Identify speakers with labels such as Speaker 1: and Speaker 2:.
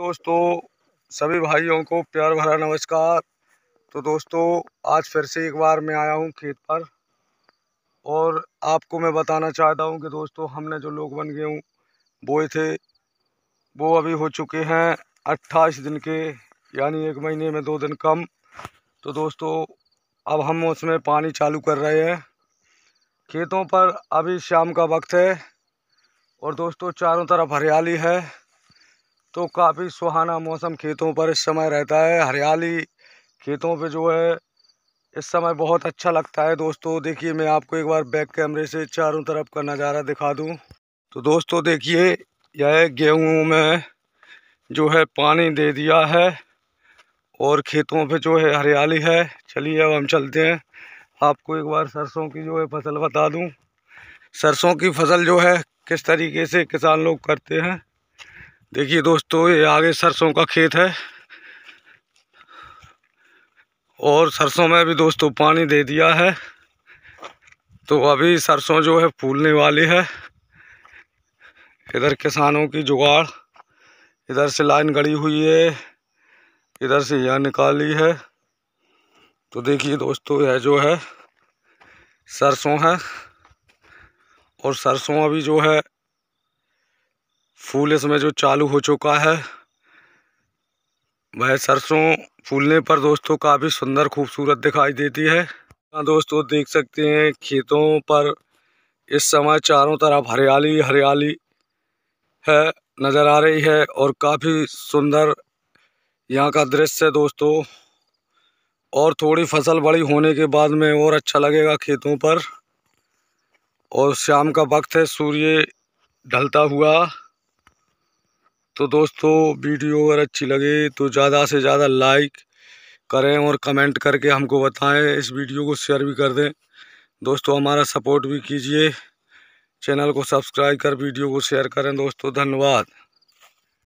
Speaker 1: दोस्तों सभी भाइयों को प्यार भरा नमस्कार तो दोस्तों आज फिर से एक बार मैं आया हूँ खेत पर और आपको मैं बताना चाहता हूँ कि दोस्तों हमने जो लोग बन हूँ बोए थे वो अभी हो चुके हैं अट्ठाईस दिन के यानी एक महीने में दो दिन कम तो दोस्तों अब हम उसमें पानी चालू कर रहे हैं खेतों पर अभी शाम का वक्त है और दोस्तों चारों तरफ हरियाली है तो काफ़ी सुहाना मौसम खेतों पर इस समय रहता है हरियाली खेतों पे जो है इस समय बहुत अच्छा लगता है दोस्तों देखिए मैं आपको एक बार बैक कैमरे से चारों तरफ का नज़ारा दिखा दूँ तो दोस्तों देखिए यह गेहूँ में जो है पानी दे दिया है और खेतों पे जो है हरियाली है चलिए अब हम चलते हैं आपको एक बार सरसों की जो है फसल बता दूं सरसों की फसल जो है किस तरीके से किसान लोग करते हैं देखिए दोस्तों ये आगे सरसों का खेत है और सरसों में भी दोस्तों पानी दे दिया है तो अभी सरसों जो है फूलने वाली है इधर किसानों की जुगाड़ इधर से लाइन गड़ी हुई है इधर से यह निकाली है तो देखिए दोस्तों यह जो है सरसों है और सरसों अभी जो है फूल इसमें जो चालू हो चुका है वह सरसों फूलने पर दोस्तों काफ़ी सुंदर खूबसूरत दिखाई देती है हाँ दोस्तों देख सकते हैं खेतों पर इस समय चारों तरफ हरियाली हरियाली है नज़र आ रही है और काफ़ी सुंदर यहाँ का दृश्य है दोस्तों और थोड़ी फसल बड़ी होने के बाद में और अच्छा लगेगा खेतों पर और शाम का वक्त है सूर्य ढलता हुआ तो दोस्तों वीडियो अगर अच्छी लगे तो ज़्यादा से ज़्यादा लाइक करें और कमेंट करके हमको बताएं इस वीडियो को शेयर भी कर दें दोस्तों हमारा सपोर्ट भी कीजिए चैनल को सब्सक्राइब कर वीडियो को शेयर करें दोस्तों धन्यवाद